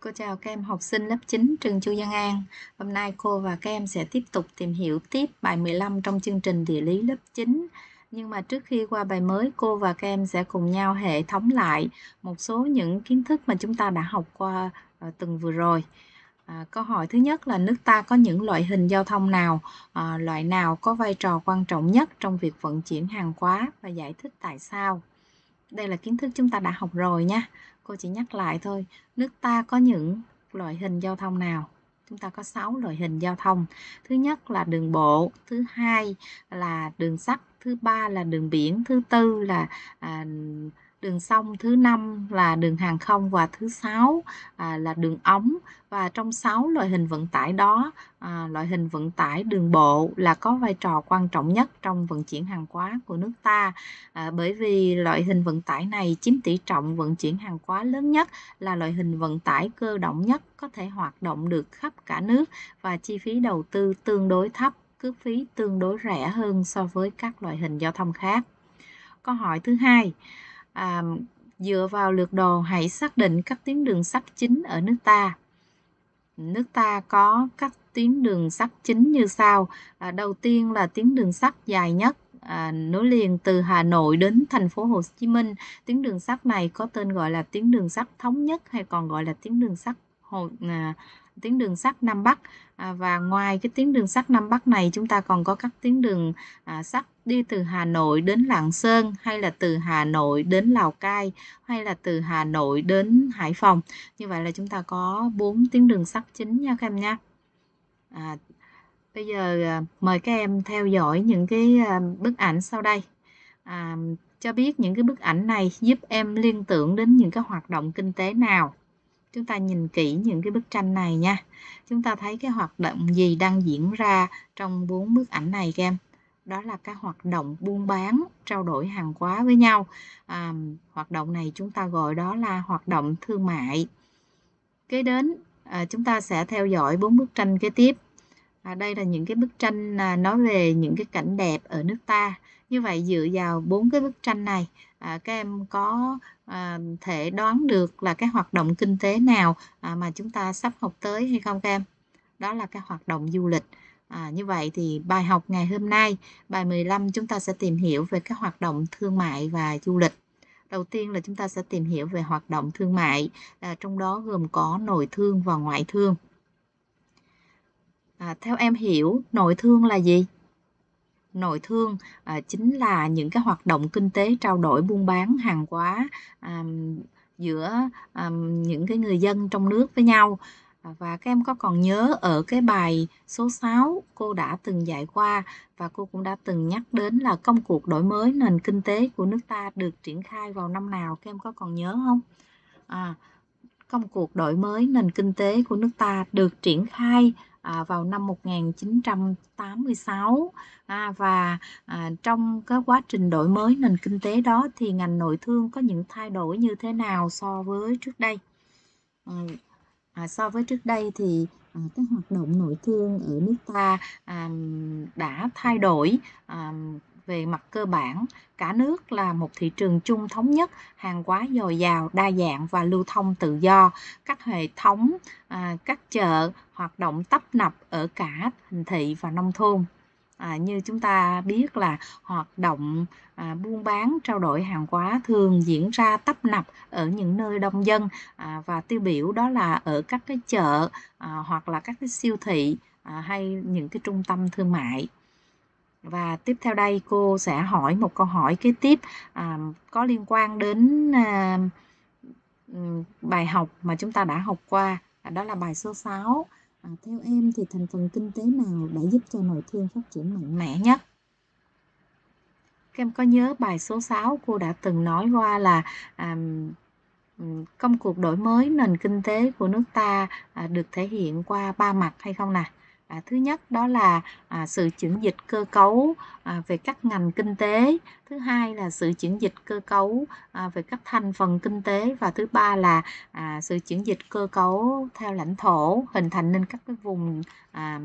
Cô chào các em học sinh lớp 9 trường Chu Văn An. Hôm nay cô và các em sẽ tiếp tục tìm hiểu tiếp bài 15 trong chương trình địa lý lớp 9. Nhưng mà trước khi qua bài mới, cô và các em sẽ cùng nhau hệ thống lại một số những kiến thức mà chúng ta đã học qua ờ, tuần vừa rồi. À, câu hỏi thứ nhất là nước ta có những loại hình giao thông nào, à, loại nào có vai trò quan trọng nhất trong việc vận chuyển hàng hóa và giải thích tại sao. Đây là kiến thức chúng ta đã học rồi nha cô chỉ nhắc lại thôi nước ta có những loại hình giao thông nào chúng ta có 6 loại hình giao thông thứ nhất là đường bộ thứ hai là đường sắt thứ ba là đường biển thứ tư là à, đường sông thứ năm là đường hàng không và thứ sáu à, là đường ống và trong sáu loại hình vận tải đó à, loại hình vận tải đường bộ là có vai trò quan trọng nhất trong vận chuyển hàng hóa của nước ta à, bởi vì loại hình vận tải này chiếm tỷ trọng vận chuyển hàng hóa lớn nhất là loại hình vận tải cơ động nhất có thể hoạt động được khắp cả nước và chi phí đầu tư tương đối thấp cước phí tương đối rẻ hơn so với các loại hình giao thông khác câu hỏi thứ hai à, dựa vào lược đồ hãy xác định các tuyến đường sắt chính ở nước ta nước ta có các tuyến đường sắt chính như sau à, đầu tiên là tuyến đường sắt dài nhất à, nối liền từ Hà Nội đến thành phố Hồ Chí Minh tuyến đường sắt này có tên gọi là tuyến đường sắt thống nhất hay còn gọi là tuyến đường sắt Hồ, à, tuyến đường sắt Nam Bắc à, và ngoài cái tuyến đường sắt Nam Bắc này chúng ta còn có các tuyến đường à, sắt đi từ Hà Nội đến Lạng Sơn hay là từ Hà Nội đến Lào Cai hay là từ Hà Nội đến Hải Phòng như vậy là chúng ta có bốn tuyến đường sắt chính nha các em nha à, bây giờ à, mời các em theo dõi những cái à, bức ảnh sau đây à, cho biết những cái bức ảnh này giúp em liên tưởng đến những cái hoạt động kinh tế nào chúng ta nhìn kỹ những cái bức tranh này nha chúng ta thấy cái hoạt động gì đang diễn ra trong bốn bức ảnh này các đó là các hoạt động buôn bán trao đổi hàng hóa với nhau à, hoạt động này chúng ta gọi đó là hoạt động thương mại kế đến à, chúng ta sẽ theo dõi bốn bức tranh kế tiếp à, đây là những cái bức tranh à, nói về những cái cảnh đẹp ở nước ta như vậy dựa vào bốn cái bức tranh này à, các em có à, thể đoán được là cái hoạt động kinh tế nào à, mà chúng ta sắp học tới hay không các em đó là cái hoạt động du lịch à, như vậy thì bài học ngày hôm nay bài 15 chúng ta sẽ tìm hiểu về các hoạt động thương mại và du lịch đầu tiên là chúng ta sẽ tìm hiểu về hoạt động thương mại à, trong đó gồm có nội thương và ngoại thương à, theo em hiểu nội thương là gì nội thương à, chính là những cái hoạt động kinh tế trao đổi buôn bán hàng hóa à, giữa à, những cái người dân trong nước với nhau à, và các em có còn nhớ ở cái bài số 6 cô đã từng dạy qua và cô cũng đã từng nhắc đến là công cuộc đổi mới nền kinh tế của nước ta được triển khai vào năm nào các em có còn nhớ không? À, công cuộc đổi mới nền kinh tế của nước ta được triển khai à, vào năm 1986 à, và à, trong cái quá trình đổi mới nền kinh tế đó thì ngành nội thương có những thay đổi như thế nào so với trước đây ừ, à, so với trước đây thì à, các hoạt động nội thương ở nước ta à, đã thay đổi à, về mặt cơ bản cả nước là một thị trường chung thống nhất hàng hóa dồi dào đa dạng và lưu thông tự do các hệ thống à, các chợ hoạt động tấp nập ở cả thành thị và nông thôn à, như chúng ta biết là hoạt động à, buôn bán trao đổi hàng hóa thường diễn ra tấp nập ở những nơi đông dân à, và tiêu biểu đó là ở các cái chợ à, hoặc là các cái siêu thị à, hay những cái trung tâm thương mại và tiếp theo đây cô sẽ hỏi một câu hỏi kế tiếp à, có liên quan đến à, bài học mà chúng ta đã học qua à, đó là bài số 6 à, theo em thì thành phần kinh tế nào đã giúp cho nội thương phát triển mạnh mẽ nhất các em có nhớ bài số 6 cô đã từng nói qua là à, công cuộc đổi mới nền kinh tế của nước ta à, được thể hiện qua ba mặt hay không nào à, thứ nhất đó là à, sự chuyển dịch cơ cấu à, về các ngành kinh tế thứ hai là sự chuyển dịch cơ cấu à, về các thành phần kinh tế và thứ ba là à, sự chuyển dịch cơ cấu theo lãnh thổ hình thành nên các cái vùng à,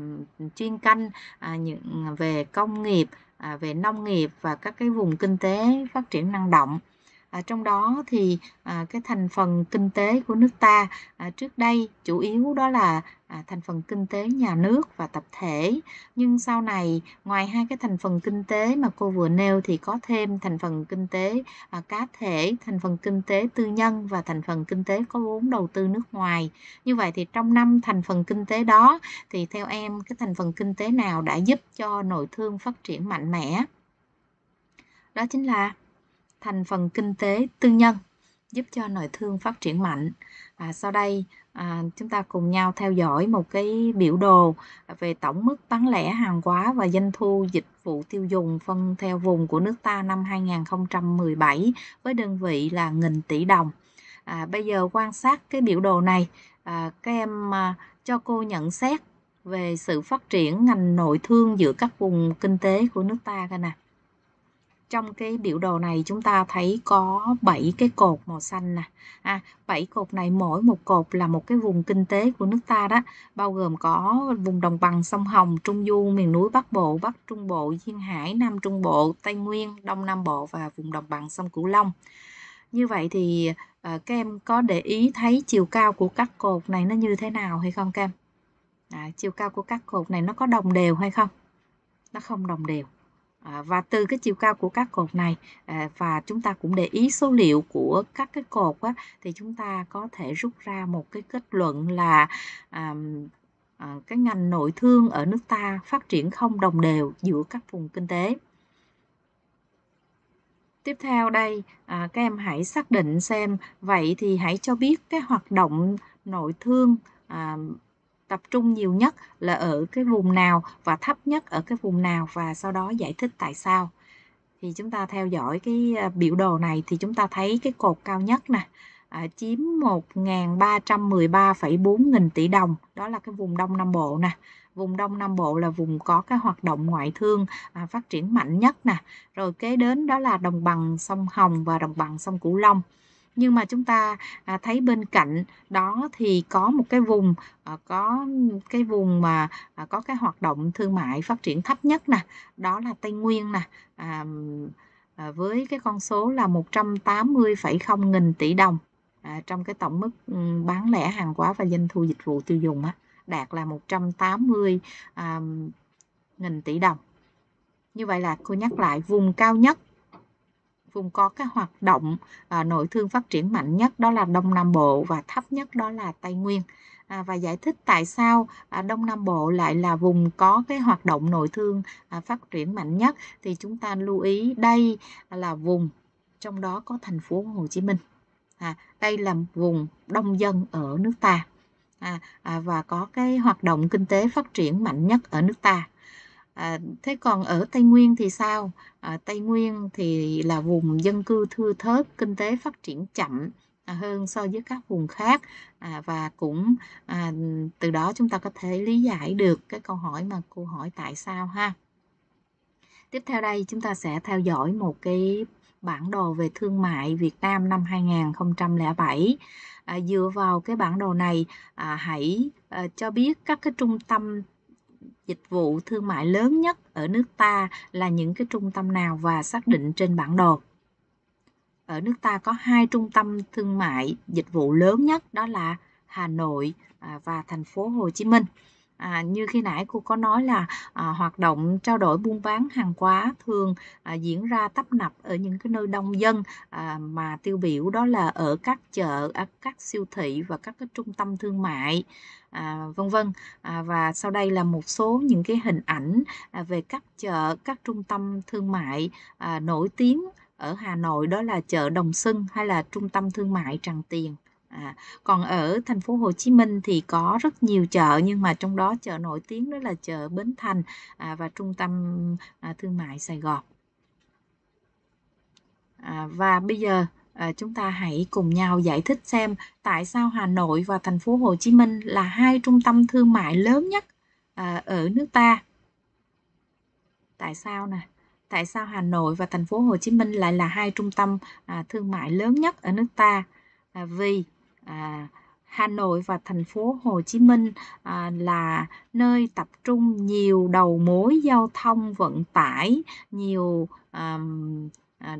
chuyên canh à, những à, về công nghiệp à, về nông nghiệp và các cái vùng kinh tế phát triển năng động À, trong đó thì à, cái thành phần kinh tế của nước ta à, trước đây chủ yếu đó là à, thành phần kinh tế nhà nước và tập thể nhưng sau này ngoài hai cái thành phần kinh tế mà cô vừa nêu thì có thêm thành phần kinh tế à, cá thể thành phần kinh tế tư nhân và thành phần kinh tế có vốn đầu tư nước ngoài như vậy thì trong năm thành phần kinh tế đó thì theo em cái thành phần kinh tế nào đã giúp cho nội thương phát triển mạnh mẽ đó chính là thành phần kinh tế tư nhân giúp cho nội thương phát triển mạnh. À, sau đây à, chúng ta cùng nhau theo dõi một cái biểu đồ về tổng mức bán lẻ hàng hóa và doanh thu dịch vụ tiêu dùng phân theo vùng của nước ta năm 2017 với đơn vị là nghìn tỷ đồng. À, bây giờ quan sát cái biểu đồ này, à, các em à, cho cô nhận xét về sự phát triển ngành nội thương giữa các vùng kinh tế của nước ta coi nè trong cái biểu đồ này chúng ta thấy có 7 cái cột màu xanh nè à, 7 cột này mỗi một cột là một cái vùng kinh tế của nước ta đó bao gồm có vùng đồng bằng sông Hồng Trung Du miền núi Bắc Bộ Bắc Trung Bộ Duyên Hải Nam Trung Bộ Tây Nguyên Đông Nam Bộ và vùng đồng bằng sông Cửu Long như vậy thì à, các em có để ý thấy chiều cao của các cột này nó như thế nào hay không các em à, chiều cao của các cột này nó có đồng đều hay không nó không đồng đều À, và từ cái chiều cao của các cột này à, và chúng ta cũng để ý số liệu của các cái cột á, thì chúng ta có thể rút ra một cái kết luận là à, cái ngành nội thương ở nước ta phát triển không đồng đều giữa các vùng kinh tế tiếp theo đây à, các em hãy xác định xem vậy thì hãy cho biết cái hoạt động nội thương à, tập trung nhiều nhất là ở cái vùng nào và thấp nhất ở cái vùng nào và sau đó giải thích tại sao thì chúng ta theo dõi cái à, biểu đồ này thì chúng ta thấy cái cột cao nhất nè à, chiếm 1.313,4 nghìn tỷ đồng đó là cái vùng Đông Nam Bộ nè vùng Đông Nam Bộ là vùng có cái hoạt động ngoại thương à, phát triển mạnh nhất nè rồi kế đến đó là đồng bằng sông Hồng và đồng bằng sông Cửu Long nhưng mà chúng ta à, thấy bên cạnh đó thì có một cái vùng à, có cái vùng mà à, có cái hoạt động thương mại phát triển thấp nhất nè đó là tây nguyên nè à, à, với cái con số là 180,0 nghìn tỷ đồng à, trong cái tổng mức ừ, bán lẻ hàng hóa và doanh thu dịch vụ tiêu dùng á, đạt là 180 à, nghìn tỷ đồng như vậy là cô nhắc lại vùng cao nhất vùng có các hoạt động à, nội thương phát triển mạnh nhất đó là Đông Nam Bộ và thấp nhất đó là Tây Nguyên. À, và giải thích tại sao à, Đông Nam Bộ lại là vùng có cái hoạt động nội thương à, phát triển mạnh nhất thì chúng ta lưu ý đây là vùng trong đó có thành phố Hồ Chí Minh. À, đây là vùng đông dân ở nước ta à, à, và có cái hoạt động kinh tế phát triển mạnh nhất ở nước ta À, thế còn ở Tây Nguyên thì sao? À, Tây Nguyên thì là vùng dân cư thưa thớt, kinh tế phát triển chậm à, hơn so với các vùng khác à, và cũng à, từ đó chúng ta có thể lý giải được cái câu hỏi mà cô hỏi tại sao ha. Tiếp theo đây chúng ta sẽ theo dõi một cái bản đồ về thương mại Việt Nam năm 2007. À, dựa vào cái bản đồ này à, hãy à, cho biết các cái trung tâm dịch vụ thương mại lớn nhất ở nước ta là những cái trung tâm nào và xác định trên bản đồ ở nước ta có hai trung tâm thương mại dịch vụ lớn nhất đó là Hà Nội à, và thành phố Hồ Chí Minh À, như khi nãy cô có nói là à, hoạt động trao đổi buôn bán hàng hóa thường à, diễn ra tấp nập ở những cái nơi đông dân à, mà tiêu biểu đó là ở các chợ, ở à, các siêu thị và các cái trung tâm thương mại à, vân vân à, và sau đây là một số những cái hình ảnh à, về các chợ, các trung tâm thương mại à, nổi tiếng ở Hà Nội đó là chợ Đồng Xuân hay là trung tâm thương mại Tràng Tiền. À, còn ở thành phố Hồ Chí Minh thì có rất nhiều chợ nhưng mà trong đó chợ nổi tiếng đó là chợ Bến Thành à, và trung tâm à, thương mại Sài Gòn. À, và bây giờ à, chúng ta hãy cùng nhau giải thích xem tại sao Hà Nội và thành phố Hồ Chí Minh là hai trung tâm thương mại lớn nhất à, ở nước ta. Tại sao nè? Tại sao Hà Nội và thành phố Hồ Chí Minh lại là hai trung tâm à, thương mại lớn nhất ở nước ta? À, vì À, Hà Nội và thành phố Hồ Chí Minh à, là nơi tập trung nhiều đầu mối giao thông vận tải, nhiều à,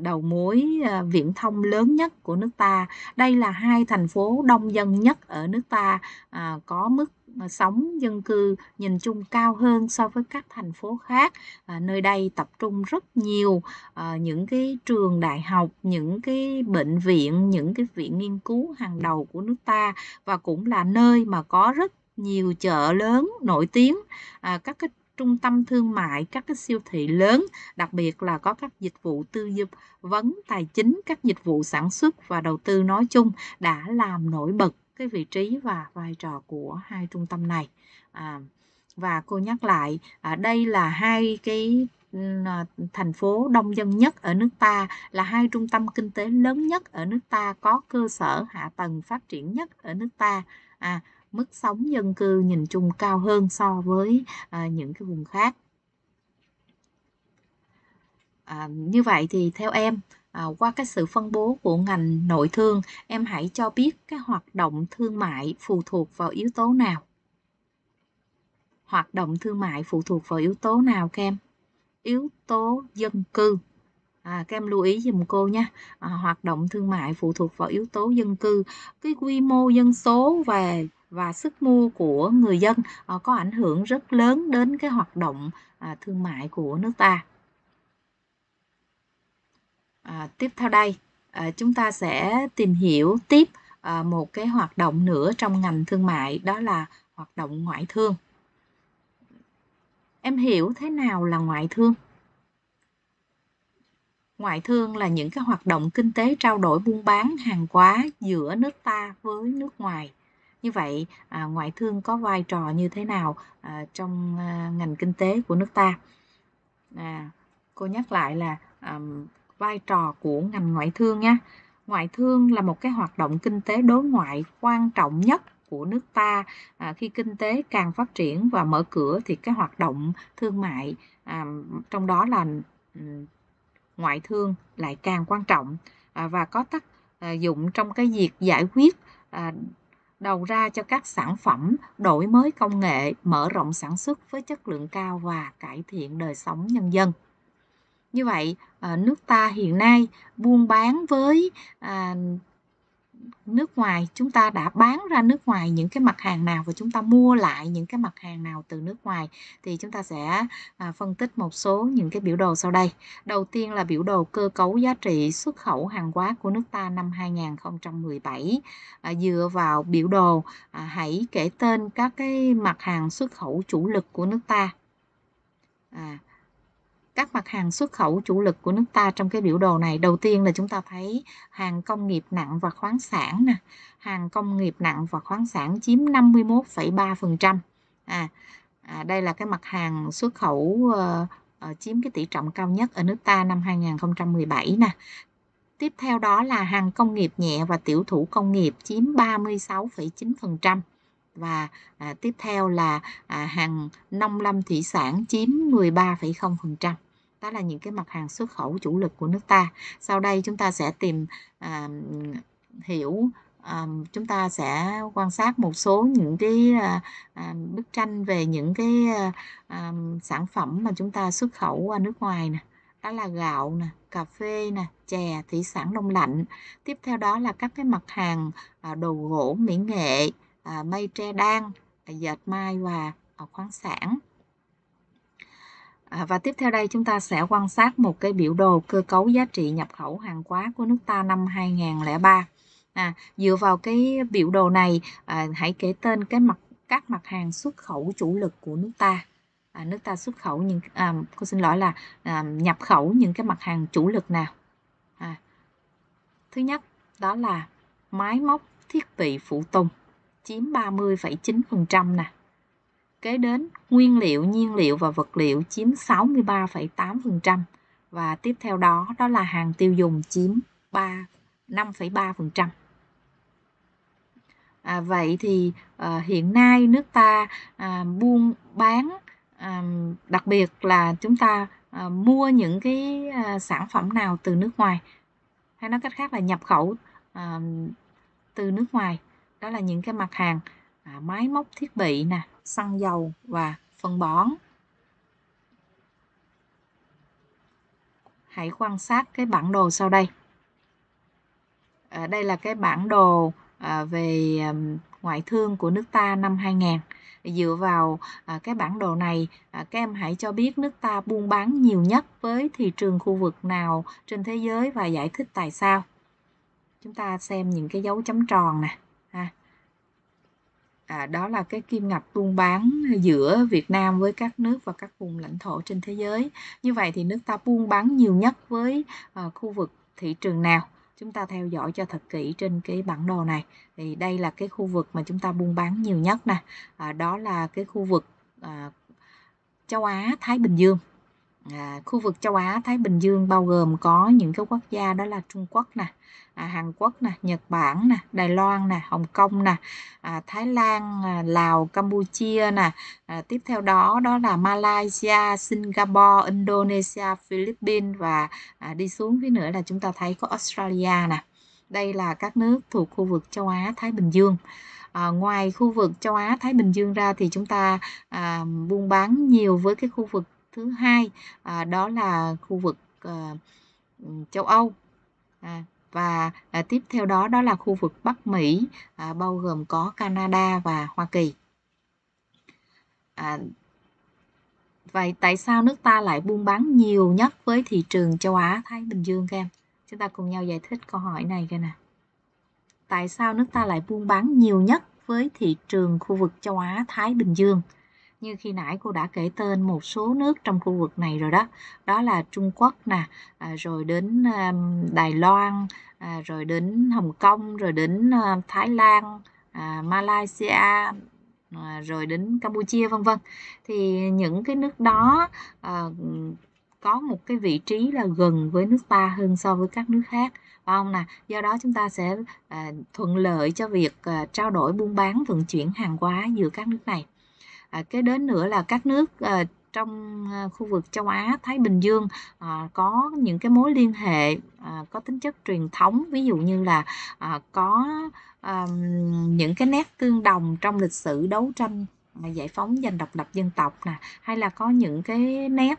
đầu mối à, viễn thông lớn nhất của nước ta. Đây là hai thành phố đông dân nhất ở nước ta à, có mức sống dân cư nhìn chung cao hơn so với các thành phố khác à, nơi đây tập trung rất nhiều à, những cái trường đại học những cái bệnh viện những cái viện nghiên cứu hàng đầu của nước ta và cũng là nơi mà có rất nhiều chợ lớn nổi tiếng à, các cái trung tâm thương mại, các cái siêu thị lớn, đặc biệt là có các dịch vụ tư dục vấn tài chính, các dịch vụ sản xuất và đầu tư nói chung đã làm nổi bật cái vị trí và vai trò của hai trung tâm này à, và cô nhắc lại à, đây là hai cái à, thành phố đông dân nhất ở nước ta là hai trung tâm kinh tế lớn nhất ở nước ta có cơ sở hạ tầng phát triển nhất ở nước ta à, mức sống dân cư nhìn chung cao hơn so với à, những cái vùng khác à, như vậy thì theo em à, qua cái sự phân bố của ngành nội thương em hãy cho biết cái hoạt động thương mại phụ thuộc vào yếu tố nào hoạt động thương mại phụ thuộc vào yếu tố nào kem yếu tố dân cư à, các lưu ý dùm cô nha à, hoạt động thương mại phụ thuộc vào yếu tố dân cư cái quy mô dân số và và sức mua của người dân à, có ảnh hưởng rất lớn đến cái hoạt động à, thương mại của nước ta à, tiếp theo đây à, chúng ta sẽ tìm hiểu tiếp à, một cái hoạt động nữa trong ngành thương mại đó là hoạt động ngoại thương em hiểu thế nào là ngoại thương ngoại thương là những cái hoạt động kinh tế trao đổi buôn bán hàng hóa giữa nước ta với nước ngoài như vậy à, ngoại thương có vai trò như thế nào à, trong à, ngành kinh tế của nước ta à, cô nhắc lại là à, vai trò của ngành ngoại thương nha. Ngoại thương là một cái hoạt động kinh tế đối ngoại quan trọng nhất của nước ta à, khi kinh tế càng phát triển và mở cửa thì cái hoạt động thương mại à, trong đó là ừ, ngoại thương lại càng quan trọng à, và có tác à, dụng trong cái việc giải quyết à, đầu ra cho các sản phẩm đổi mới công nghệ mở rộng sản xuất với chất lượng cao và cải thiện đời sống nhân dân như vậy ờ, nước ta hiện nay buôn bán với à, nước ngoài chúng ta đã bán ra nước ngoài những cái mặt hàng nào và chúng ta mua lại những cái mặt hàng nào từ nước ngoài thì chúng ta sẽ à, phân tích một số những cái biểu đồ sau đây. Đầu tiên là biểu đồ cơ cấu giá trị xuất khẩu hàng hóa của nước ta năm 2017. À, dựa vào biểu đồ hãy kể tên các cái mặt hàng xuất khẩu chủ lực của nước ta. À, các mặt hàng xuất khẩu chủ lực của nước ta trong cái biểu đồ này đầu tiên là chúng ta thấy hàng công nghiệp nặng và khoáng sản nè hàng công nghiệp nặng và khoáng sản chiếm 51,3% à, à đây là cái mặt hàng xuất khẩu uh, uh, chiếm cái tỷ trọng cao nhất ở nước ta năm 2017 nè tiếp theo đó là hàng công nghiệp nhẹ và tiểu thủ công nghiệp chiếm 36,9% và à, tiếp theo là à, hàng nông lâm thủy sản chiếm 13,0% đó là những cái mặt hàng xuất khẩu chủ lực của nước ta sau đây chúng ta sẽ tìm à, hiểu à, chúng ta sẽ quan sát một số những cái à, à, bức tranh về những cái à, à, sản phẩm mà chúng ta xuất khẩu qua nước ngoài nè đó là gạo nè cà phê nè chè thủy sản đông lạnh tiếp theo đó là các cái mặt hàng à, đồ gỗ mỹ nghệ à, mây tre đan à, dệt may và khoáng sản À, và tiếp theo đây chúng ta sẽ quan sát một cái biểu đồ cơ cấu giá trị nhập khẩu hàng hóa của nước ta năm 2003. À, dựa vào cái biểu đồ này, à, hãy kể tên cái mặt các mặt hàng xuất khẩu chủ lực của nước ta. À, nước ta xuất khẩu những à, cô xin lỗi là à, nhập khẩu những cái mặt hàng chủ lực nào. À, thứ nhất đó là máy móc thiết bị phụ tùng chiếm 30,9% nè. Kế đến, nguyên liệu, nhiên liệu và vật liệu chiếm 63,8% và tiếp theo đó đó là hàng tiêu dùng chiếm 3 5,3%. À, vậy thì à, hiện nay nước ta à, buôn bán à, đặc biệt là chúng ta à, mua những cái à, sản phẩm nào từ nước ngoài hay nói cách khác là nhập khẩu à, từ nước ngoài đó là những cái mặt hàng à, máy móc thiết bị nè xăng dầu và phân bón hãy quan sát cái bản đồ sau đây à, đây là cái bản đồ à, về à, ngoại thương của nước ta năm 2000 dựa vào à, cái bản đồ này à, các em hãy cho biết nước ta buôn bán nhiều nhất với thị trường khu vực nào trên thế giới và giải thích tại sao chúng ta xem những cái dấu chấm tròn nè À à, đó là cái kim ngạch buôn bán giữa Việt Nam với các nước và các vùng lãnh thổ trên thế giới như vậy thì nước ta buôn bán nhiều nhất với à, khu vực thị trường nào chúng ta theo dõi cho thật kỹ trên cái bản đồ này thì đây là cái khu vực mà chúng ta buôn bán nhiều nhất nè à, đó là cái khu vực à, châu Á Thái Bình Dương à, khu vực châu Á Thái Bình Dương bao gồm có những cái quốc gia đó là Trung Quốc nè à, Hàn Quốc nè Nhật Bản nè Đài Loan nè Hồng Kông nè à, Thái Lan à, Lào Campuchia nè à, tiếp theo đó đó là Malaysia Singapore Indonesia Philippines và à, đi xuống phía nữa là chúng ta thấy có Australia nè đây là các nước thuộc khu vực châu Á Thái Bình Dương à, ngoài khu vực châu Á Thái Bình Dương ra thì chúng ta à, buôn bán nhiều với cái khu vực thứ hai à, đó là khu vực à, châu Âu à, và à, tiếp theo đó đó là khu vực Bắc Mỹ à, bao gồm có Canada và Hoa Kỳ. À, vậy tại sao nước ta lại buôn bán nhiều nhất với thị trường châu Á Thái Bình Dương các em? Chúng ta cùng nhau giải thích câu hỏi này coi nè. Tại sao nước ta lại buôn bán nhiều nhất với thị trường khu vực châu Á Thái Bình Dương? như khi nãy cô đã kể tên một số nước trong khu vực này rồi đó đó là Trung Quốc nè à, rồi đến Đài Loan à, rồi đến Hồng Kông rồi đến ờ, Thái Lan à, Malaysia rồi đến Campuchia vân vân thì những cái nước đó ờ, có một cái vị trí là gần với nước ta hơn so với các nước khác phải không nè do đó chúng ta sẽ à, thuận lợi cho việc à, trao đổi buôn bán vận chuyển hàng hóa giữa các nước này cái à, đến nữa là các nước ờ, trong ờ, khu vực châu Á Thái Bình Dương ờ, có những cái mối liên hệ có tính chất truyền thống ví dụ như là có những cái nét tương đồng trong lịch sử đấu tranh giải phóng giành độc lập dân tộc nè hay là có những cái nét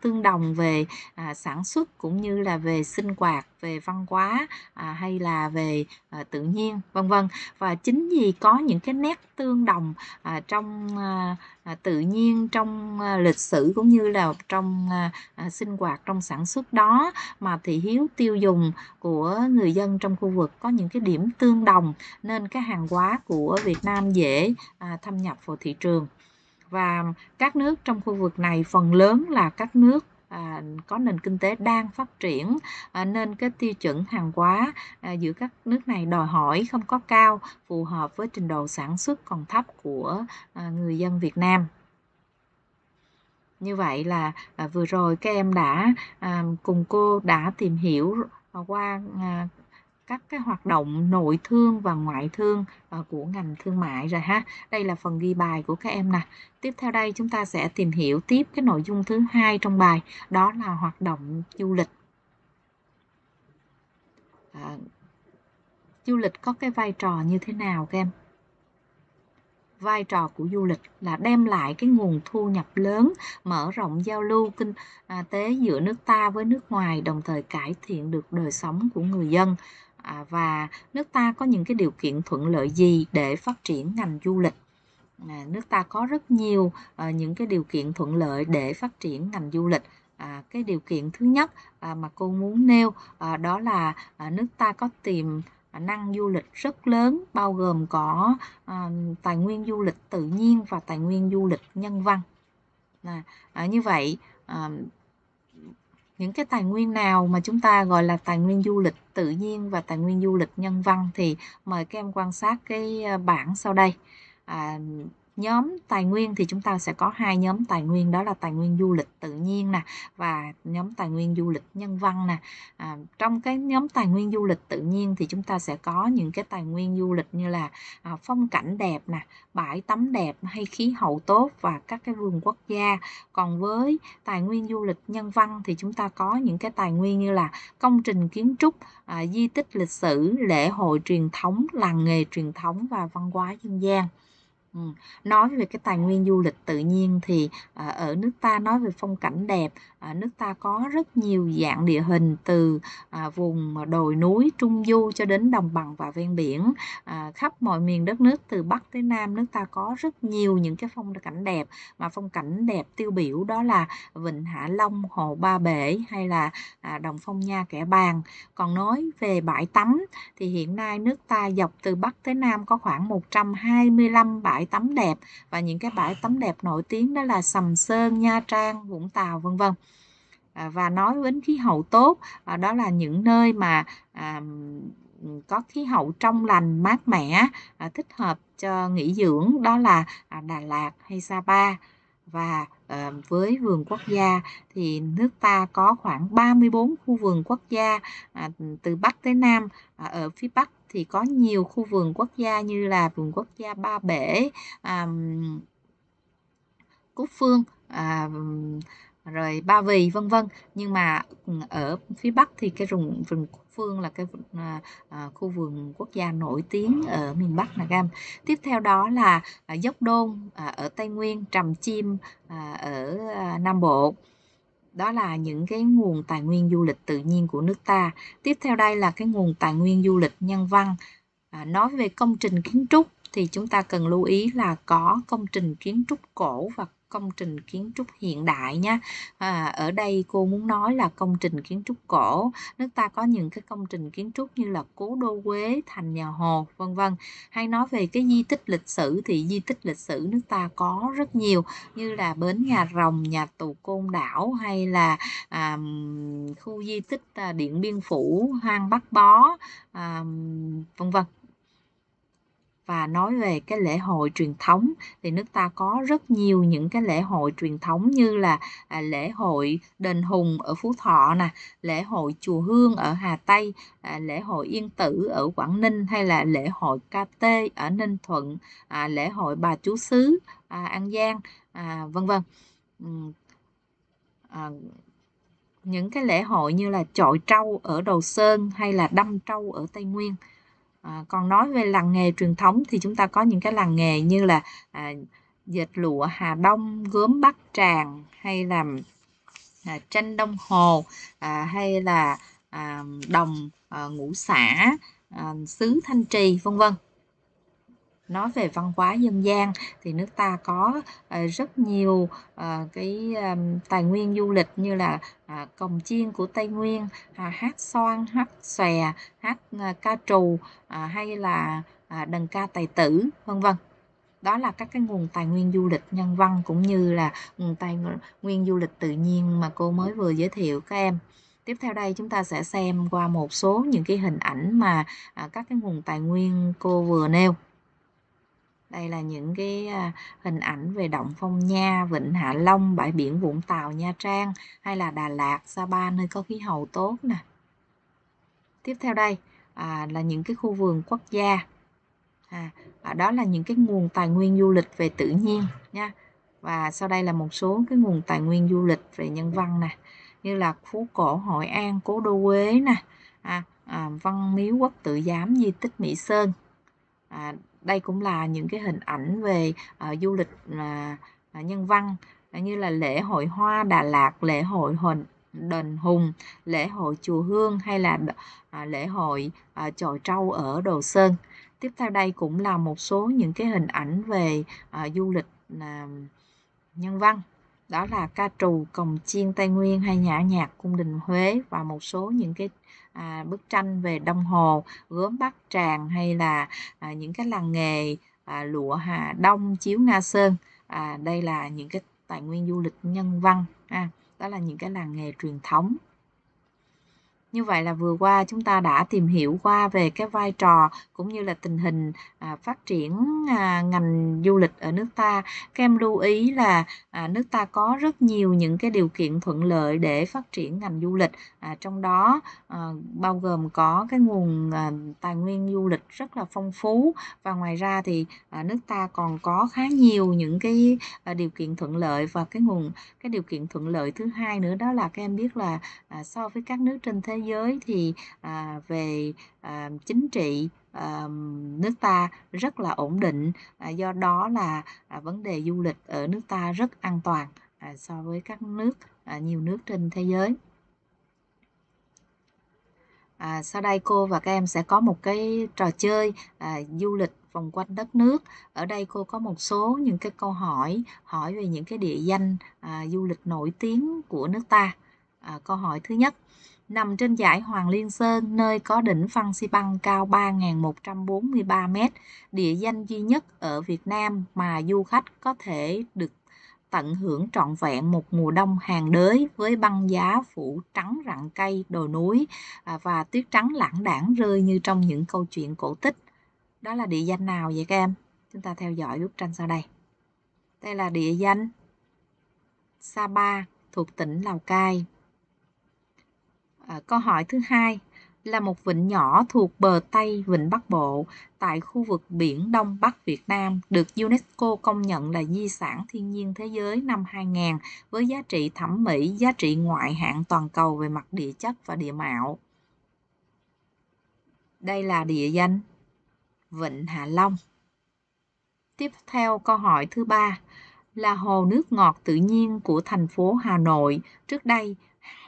tương đồng về à, sản xuất cũng như là về sinh hoạt về văn hóa à, hay là về à, tự nhiên vân vân và chính vì có những cái nét tương đồng à, trong à, à, tự nhiên trong à, lịch sử cũng như là trong à, à, sinh hoạt trong sản xuất đó mà thị hiếu tiêu dùng của người dân trong khu vực có những cái điểm tương đồng nên cái hàng hóa của Việt Nam dễ à, thâm nhập vào thị trường và các nước trong khu vực này phần lớn là các nước à, có nền kinh tế đang phát triển à, nên cái tiêu chuẩn hàng hóa à, giữa các nước này đòi hỏi không có cao phù hợp với trình độ sản xuất còn thấp của à, người dân Việt Nam như vậy là à, vừa rồi các em đã à, cùng cô đã tìm hiểu qua à, các cái hoạt động nội thương và ngoại thương ờ, của ngành thương mại rồi ha đây là phần ghi bài của các em nè tiếp theo đây chúng ta sẽ tìm hiểu tiếp cái nội dung thứ hai trong bài đó là hoạt động du lịch à, du lịch có cái vai trò như thế nào các em vai trò của du lịch là đem lại cái nguồn thu nhập lớn, mở rộng giao lưu kinh à, tế giữa nước ta với nước ngoài, đồng thời cải thiện được đời sống của người dân à, và nước ta có những cái điều kiện thuận lợi gì để phát triển ngành du lịch à, nước ta có rất nhiều à, những cái điều kiện thuận lợi để phát triển ngành du lịch à, cái điều kiện thứ nhất à, mà cô muốn nêu à, đó là à, nước ta có tiềm năng du lịch rất lớn bao gồm có à, tài nguyên du lịch tự nhiên và tài nguyên du lịch nhân văn à, à, như vậy à, những cái tài nguyên nào mà chúng ta gọi là tài nguyên du lịch tự nhiên và tài nguyên du lịch nhân văn thì mời các em quan sát cái ờ, bảng sau đây à, nhóm tài nguyên thì chúng ta sẽ có hai nhóm tài nguyên đó là tài nguyên du lịch tự nhiên nè và nhóm tài nguyên du lịch nhân văn nè à, trong cái nhóm tài nguyên du lịch tự nhiên thì chúng ta sẽ có những cái tài nguyên du lịch như là à, phong cảnh đẹp nè bãi tắm đẹp hay khí hậu tốt và các cái vườn quốc gia còn với tài nguyên du lịch nhân văn thì chúng ta có những cái tài nguyên như là công trình kiến trúc à, di tích lịch sử lễ hội truyền thống làng nghề truyền thống và văn hóa dân gian Nói về cái tài nguyên du lịch tự nhiên thì ờ, ở nước ta nói về phong cảnh đẹp, à, nước ta có rất nhiều dạng địa hình từ ờ, vùng đồi núi trung du cho đến đồng bằng và ven biển, khắp mọi miền đất nước từ Bắc tới Nam nước ta có rất nhiều những cái phong cảnh đẹp mà phong cảnh đẹp tiêu biểu đó là Vịnh Hạ Long, Hồ Ba Bể hay là à, Đồng Phong Nha Kẻ bàn Còn nói về bãi tắm thì hiện nay nước ta dọc từ Bắc tới Nam có khoảng 125 bãi bãi tắm đẹp và những cái bãi tắm đẹp nổi tiếng đó là Sầm Sơn, Nha Trang, Vũng Tàu vân vân à, và nói đến khí hậu tốt à, đó là những nơi mà à, có khí hậu trong lành mát mẻ thích hợp cho nghỉ dưỡng đó là Đà Lạt hay Sapa và ờ, với vườn quốc gia thì nước ta có khoảng 34 khu vườn quốc gia từ Bắc tới Nam ở phía Bắc thì có nhiều khu vườn quốc gia như là vườn quốc gia Ba Bể, à, Cúc Phương, à, rồi Ba Vì vân vân. Nhưng mà ừ, ở phía Bắc thì cái rừng vườn Cúc Phương là cái à, à, khu vườn quốc gia nổi tiếng ở miền Bắc Nà Gam. Tiếp theo đó là à, dốc Đôn à, ở Tây Nguyên, Trầm Chim à, ở à, Nam Bộ đó là những cái nguồn tài nguyên du lịch tự nhiên của nước ta tiếp theo đây là cái nguồn tài nguyên du lịch nhân văn à, nói về công trình kiến trúc thì chúng ta cần lưu ý là có công trình kiến trúc cổ và công trình kiến trúc hiện đại nha à, ở đây cô muốn nói là công trình kiến trúc cổ nước ta có những cái công trình kiến trúc như là cố đô Huế thành nhà Hồ vân vân hay nói về cái di tích lịch sử thì di tích lịch sử nước ta có rất nhiều như là bến nhà rồng nhà tù côn đảo hay là à, khu di tích à, điện biên phủ hang bắc bó à, vân vân và nói về cái lễ hội truyền thống thì nước ta có rất nhiều những cái lễ hội truyền thống như là à, lễ hội đền hùng ở phú thọ nè lễ hội chùa hương ở hà tây à, lễ hội yên tử ở quảng ninh hay là lễ hội kt ở ninh thuận à, lễ hội bà chú xứ an giang vân vân những cái lễ hội như là chọi trâu ở đầu Sơn hay là đâm trâu ở Tây Nguyên À, còn nói về làng nghề truyền thống thì chúng ta có những cái làng nghề như là à, dệt lụa Hà Đông, gốm Bắc Tràng hay là à, tranh Đông Hồ à, hay là à, đồng ờ, à, ngũ xã, à, sứ Thanh Trì vân vân nói về văn hóa dân gian thì nước ta có ờ, rất nhiều ờ, cái ờ, tài nguyên du lịch như là cồng chiên của tây nguyên à, hát xoan hát xòe hát ca trù à, hay là à, đần ca tài tử vân vân đó là các cái nguồn tài nguyên du lịch nhân văn cũng như là nguồn ừ, tài nguyên du lịch tự nhiên mà cô mới vừa giới thiệu các em tiếp theo đây chúng ta sẽ xem qua một số những cái hình ảnh mà các cái nguồn tài nguyên cô vừa nêu đây là những cái à, hình ảnh về động Phong Nha, Vịnh Hạ Long, bãi biển Vũng Tàu, Nha Trang hay là Đà Lạt, Sapa nơi có khí hậu tốt nè. Tiếp theo đây à, là những cái khu vườn quốc gia. À, à, đó là những cái nguồn tài nguyên du lịch về tự nhiên nha. Và sau đây là một số cái nguồn tài nguyên du lịch về nhân văn nè, như là phú cổ Hội An, cố đô Huế nè, à, à, Văn Miếu Quốc Tự Giám di tích Mỹ Sơn. À, đây cũng là những cái hình ảnh về uh, du lịch uh, nhân văn à, như là lễ hội hoa Đà Lạt, lễ hội Hồn Đền Hùng, lễ hội Chùa Hương hay là uh, lễ hội uh, Chòi Trâu ở Đồ Sơn. Tiếp theo đây cũng là một số những cái hình ảnh về uh, du lịch uh, nhân văn đó là ca trù cồng chiên tây nguyên hay nhã nhạc cung đình huế và một số những cái à, bức tranh về đông hồ gốm bắc tràng hay là à, những cái làng nghề à, lụa hà đông chiếu nga sơn à, đây là những cái tài nguyên du lịch nhân văn à, đó là những cái làng nghề truyền thống như vậy là vừa qua chúng ta đã tìm hiểu qua về cái vai trò cũng như là tình hình à, phát triển à, ngành du lịch ở nước ta. Các em lưu ý là à, nước ta có rất nhiều những cái điều kiện thuận lợi để phát triển ngành du lịch. trong đó ờ, bao gồm có cái nguồn tài nguyên du lịch rất là phong phú và ngoài ra thì nước ta còn có khá nhiều những cái điều kiện thuận lợi và cái nguồn cái điều kiện thuận lợi thứ hai nữa đó là các em biết là so với các nước trên thế thế giới thì à, về à, chính trị à, nước ta rất là ổn định à, do đó là à, vấn đề du lịch ở nước ta rất an toàn à, so với các nước à, nhiều nước trên thế giới à, sau đây cô và các em sẽ có một cái trò chơi à, du lịch vòng quanh đất nước ở đây cô có một số những cái câu hỏi hỏi về những cái địa danh à, du lịch nổi tiếng của nước ta à, câu hỏi thứ nhất nằm trên dãy Hoàng Liên Sơn nơi có đỉnh Phan Xi Băng cao 3.143 m, địa danh duy nhất ở Việt Nam mà du khách có thể được tận hưởng trọn vẹn một mùa đông hàng đới với băng giá phủ trắng rặng cây, đồi núi à, và tuyết trắng lãng đảng rơi như trong những câu chuyện cổ tích. Đó là địa danh nào vậy các em? Chúng ta theo dõi bức tranh sau đây. Đây là địa danh Sapa thuộc tỉnh Lào Cai, À, câu hỏi thứ hai là một vịnh nhỏ thuộc bờ Tây Vịnh Bắc Bộ tại khu vực biển Đông Bắc Việt Nam được UNESCO công nhận là di sản thiên nhiên thế giới năm 2000 với giá trị thẩm mỹ, giá trị ngoại hạng toàn cầu về mặt địa chất và địa mạo. Đây là địa danh Vịnh Hạ Long. Tiếp theo câu hỏi thứ ba là hồ nước ngọt tự nhiên của thành phố Hà Nội. Trước đây,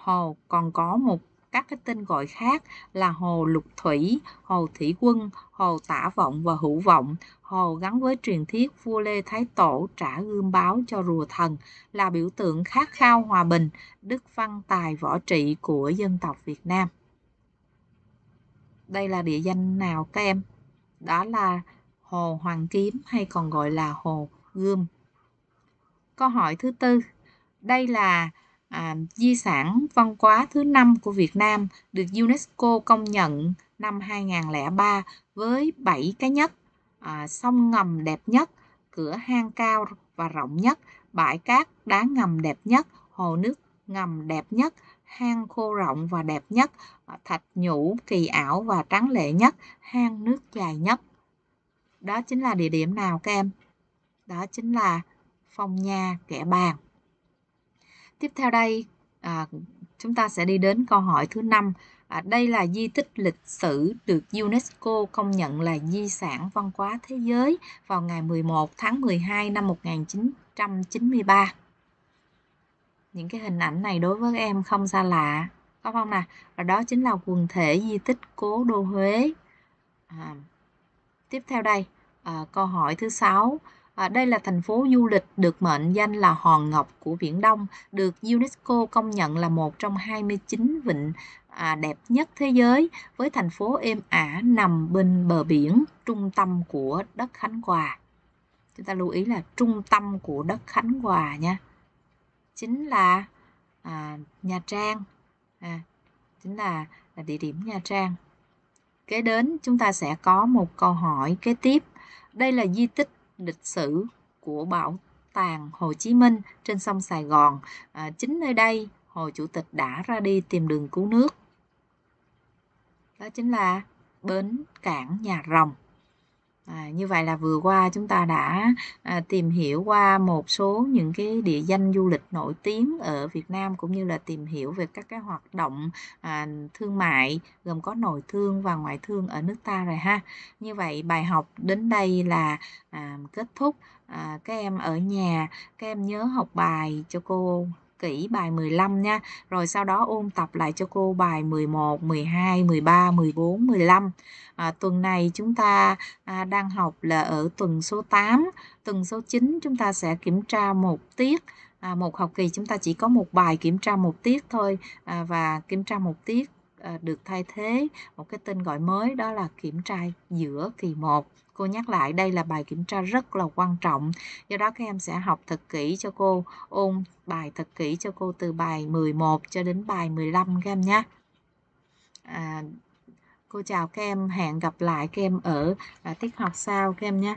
hồ còn có một các cái tên gọi khác là hồ lục thủy, hồ thủy quân, hồ tả vọng và hữu vọng, hồ gắn với truyền thuyết vua Lê Thái Tổ trả gươm báo cho rùa thần là biểu tượng khát khao hòa bình, đức văn tài võ trị của dân tộc Việt Nam. Đây là địa danh nào các em? Đó là hồ Hoàng Kiếm hay còn gọi là hồ Gươm. Câu hỏi thứ tư. Đây là à, di sản văn hóa thứ năm của Việt Nam được UNESCO công nhận năm 2003 với 7 cái nhất, à, sông ngầm đẹp nhất, cửa hang cao và rộng nhất, bãi cát đá ngầm đẹp nhất, hồ nước ngầm đẹp nhất, hang khô rộng và đẹp nhất, à, thạch nhũ kỳ ảo và trắng lệ nhất, hang nước dài nhất. Đó chính là địa điểm nào các em? Đó chính là phong nha kẻ bàng. Tiếp theo đây, à, chúng ta sẽ đi đến câu hỏi thứ năm. À, đây là di tích lịch sử được UNESCO công nhận là di sản văn hóa thế giới vào ngày 11 tháng 12 năm 1993. Những cái hình ảnh này đối với em không xa lạ, có không nè? Và đó chính là quần thể di tích Cố Đô Huế. À, tiếp theo đây, à, câu hỏi thứ sáu À, đây là thành phố du lịch được mệnh danh là hòn ngọc của viễn Đông, được UNESCO công nhận là một trong 29 vịnh à, đẹp nhất thế giới, với thành phố êm ả nằm bên bờ biển, trung tâm của đất Khánh Hòa. Chúng ta lưu ý là trung tâm của đất Khánh Hòa nha. Chính là à, Nha Trang, à, chính là, là địa điểm Nha Trang. Kế đến chúng ta sẽ có một câu hỏi kế tiếp. Đây là di tích lịch sử của bảo tàng Hồ Chí Minh trên sông Sài Gòn. À, chính nơi đây Hồ Chủ tịch đã ra đi tìm đường cứu nước. Đó chính là bến cảng Nhà Rồng. À, như vậy là vừa qua chúng ta đã à, tìm hiểu qua một số những cái địa danh du lịch nổi tiếng ở Việt Nam cũng như là tìm hiểu về các cái hoạt động à, thương mại gồm có nội thương và ngoại thương ở nước ta rồi ha. Như vậy bài học đến đây là à, kết thúc. À, các em ở nhà, các em nhớ học bài cho cô kỹ bài 15 nha. Rồi sau đó ôn tập lại cho cô bài 11, 12, 13, 14, 15. À, tuần này chúng ta à, đang học là ở tuần số 8, tuần số 9 chúng ta sẽ kiểm tra một tiết À, một học kỳ chúng ta chỉ có một bài kiểm tra một tiết thôi à, và kiểm tra một tiết à, được thay thế một cái tên gọi mới đó là kiểm tra giữa kỳ 1 cô nhắc lại đây là bài kiểm tra rất là quan trọng do đó các em sẽ học thật kỹ cho cô ôn bài thật kỹ cho cô từ bài 11 cho đến bài 15 các em nhé à, cô chào các em hẹn gặp lại các em ở à, tiết học sau các em nhé